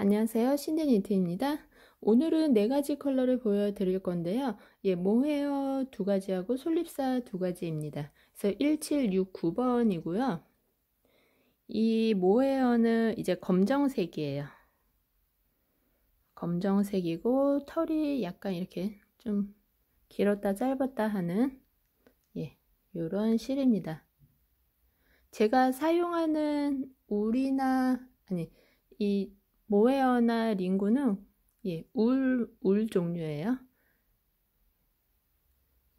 안녕하세요. 신디니트입니다. 오늘은 네 가지 컬러를 보여드릴 건데요. 예, 모헤어 두 가지하고 솔립사 두 가지입니다. 그래서 1769번이고요. 이 모헤어는 이제 검정색이에요. 검정색이고 털이 약간 이렇게 좀 길었다 짧았다 하는 예, 요런 실입니다. 제가 사용하는 우리나 아니 이 모헤어나 링고는 예, 울, 울 종류예요.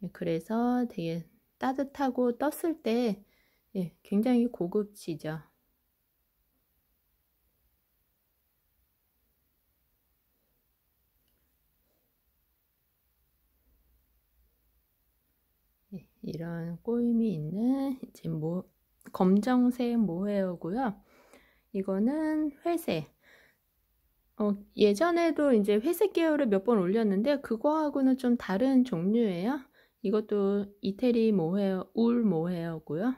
예, 그래서 되게 따뜻하고 떴을 때 예, 굉장히 고급지죠. 예, 이런 꼬임이 있는 이제 모, 뭐, 검정색 모헤어고요. 이거는 회색. 어, 예전에도 이제 회색 계열을 몇 번 올렸는데 그거하고는 좀 다른 종류예요. 이것도 이태리 모헤어, 울 모헤어고요.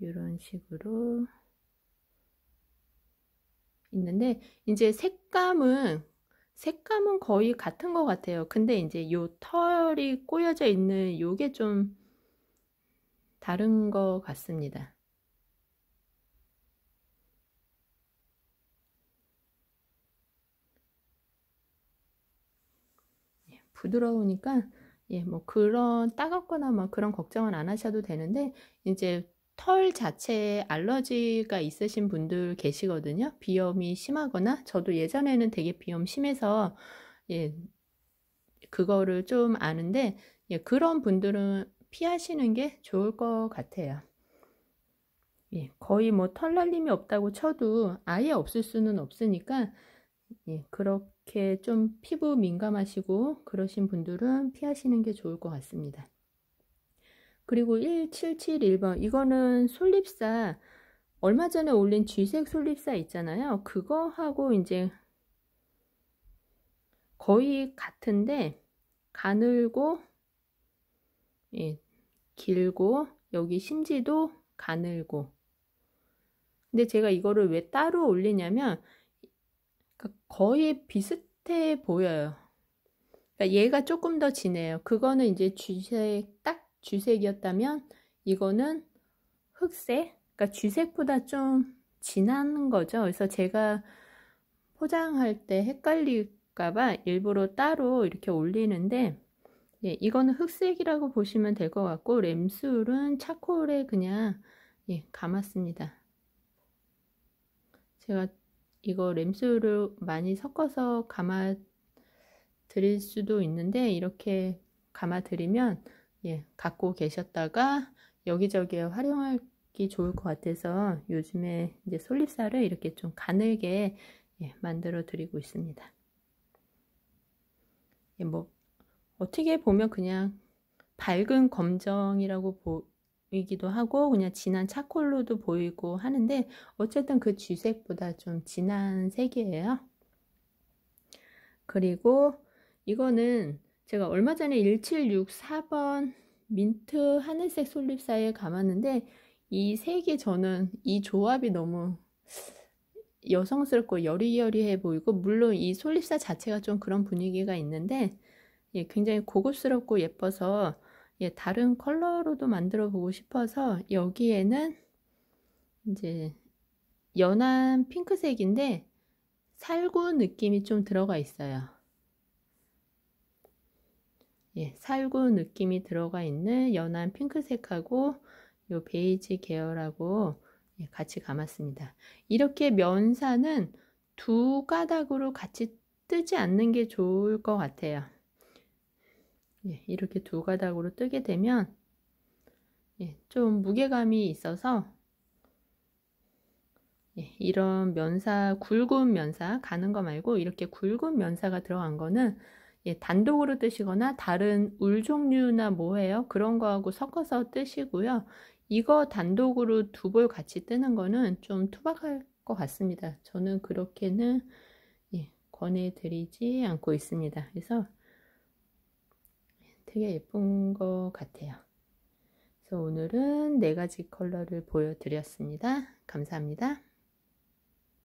이런 네, 식으로 있는데 이제 색감은 색감은 거의 같은 것 같아요. 근데 이제 요 털이 꼬여져 있는 요게 좀 다른 것 같습니다. 부드러우니까 예, 뭐 그런 따갑거나 막 그런 걱정은 안 하셔도 되는데 이제 털 자체에 알러지가 있으신 분들 계시거든요. 비염이 심하거나 저도 예전에는 되게 비염 심해서 예, 그거를 좀 아는데 예, 그런 분들은 피하시는 게 좋을 것 같아요. 예, 거의 뭐 털 날림이 없다고 쳐도 아예 없을 수는 없으니까 예, 그렇게 좀 피부 민감하시고 그러신 분들은 피하시는 게 좋을 것 같습니다. 그리고 1771번 이거는 솔잎사 얼마 전에 올린 쥐색 솔잎사 있잖아요. 그거하고 이제 거의 같은데 가늘고 예, 길고 여기 심지도 가늘고 근데 제가 이거를 왜 따로 올리냐면 그러니까 거의 비슷해 보여요. 그러니까 얘가 조금 더 진해요. 그거는 이제 주색, 딱 주색이었다면 이거는 흑색, 그러니까 주색보다 좀 진한 거죠. 그래서 제가 포장할 때 헷갈릴까봐 일부러 따로 이렇게 올리는데 예, 이거는 흑색이라고 보시면 될 것 같고 램술은 차콜에 그냥 예, 감았습니다. 제가 이거 램소를 많이 섞어서 감아 드릴 수도 있는데 이렇게 감아 드리면 예, 갖고 계셨다가 여기저기에 활용하기 좋을 것 같아서 요즘에 이제 솔잎살을 이렇게 좀 가늘게 예, 만들어 드리고 있습니다. 예, 뭐 어떻게 보면 그냥 밝은 검정이라고 보, 이기도 하고 그냥 진한 차콜로도 보이고 하는데 어쨌든 그 쥐색보다 좀 진한 색이에요. 그리고 이거는 제가 얼마 전에 1764번 민트 하늘색 솔잎사에 감았는데 이 색이 저는 이 조합이 너무 여성스럽고 여리여리해 보이고 물론 이 솔잎사 자체가 좀 그런 분위기가 있는데 예, 굉장히 고급스럽고 예뻐서 예, 다른 컬러로도 만들어 보고 싶어서 여기에는 이제 연한 핑크색인데 살구 느낌이 좀 들어가 있어요. 예, 살구 느낌이 들어가 있는 연한 핑크색하고 요 베이지 계열하고 예, 같이 감았습니다. 이렇게 면사는 두 가닥으로 같이 뜨지 않는 게 좋을 것 같아요. 예, 이렇게 두 가닥으로 뜨게 되면 예, 좀 무게감이 있어서 예, 이런 면사 굵은 면사 가는 거 말고 이렇게 굵은 면사가 들어간 거는 예, 단독으로 뜨시거나 다른 울 종류나 뭐예요 그런 거하고 섞어서 뜨시고요 이거 단독으로 두 볼 같이 뜨는 거는 좀 투박할 것 같습니다 저는 그렇게는 예, 권해드리지 않고 있습니다 그래서 되게 예쁜 것 같아요. 그래서 오늘은 네 가지 컬러를 보여드렸습니다. 감사합니다.